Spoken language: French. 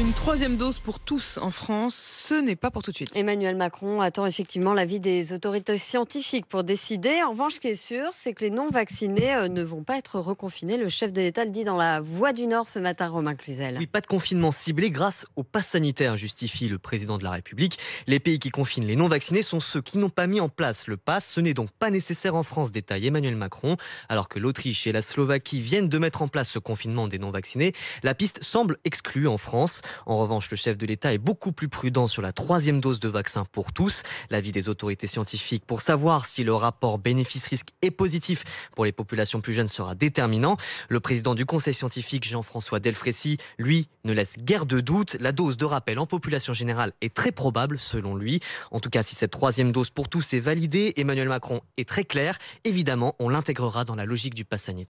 Une troisième dose pour tous en France, ce n'est pas pour tout de suite. Emmanuel Macron attend effectivement l'avis des autorités scientifiques pour décider. En revanche, ce qui est sûr, c'est que les non-vaccinés euh, ne vont pas être reconfinés. Le chef de l'État le dit dans la Voix du Nord ce matin, Romain Cluzel. pas de confinement ciblé grâce au pass sanitaire, justifie le président de la République. Les pays qui confinent les non-vaccinés sont ceux qui n'ont pas mis en place le pass. Ce n'est donc pas nécessaire en France, détaille Emmanuel Macron. Alors que l'Autriche et la Slovaquie viennent de mettre en place ce confinement des non-vaccinés, la piste semble exclue en France. En revanche, le chef de l'État est beaucoup plus prudent sur la troisième dose de vaccin pour tous. L'avis des autorités scientifiques pour savoir si le rapport bénéfice-risque est positif pour les populations plus jeunes sera déterminant. Le président du conseil scientifique, Jean-François Delfrécy, lui, ne laisse guère de doute. La dose de rappel en population générale est très probable, selon lui. En tout cas, si cette troisième dose pour tous est validée, Emmanuel Macron est très clair. Évidemment, on l'intégrera dans la logique du pass sanitaire.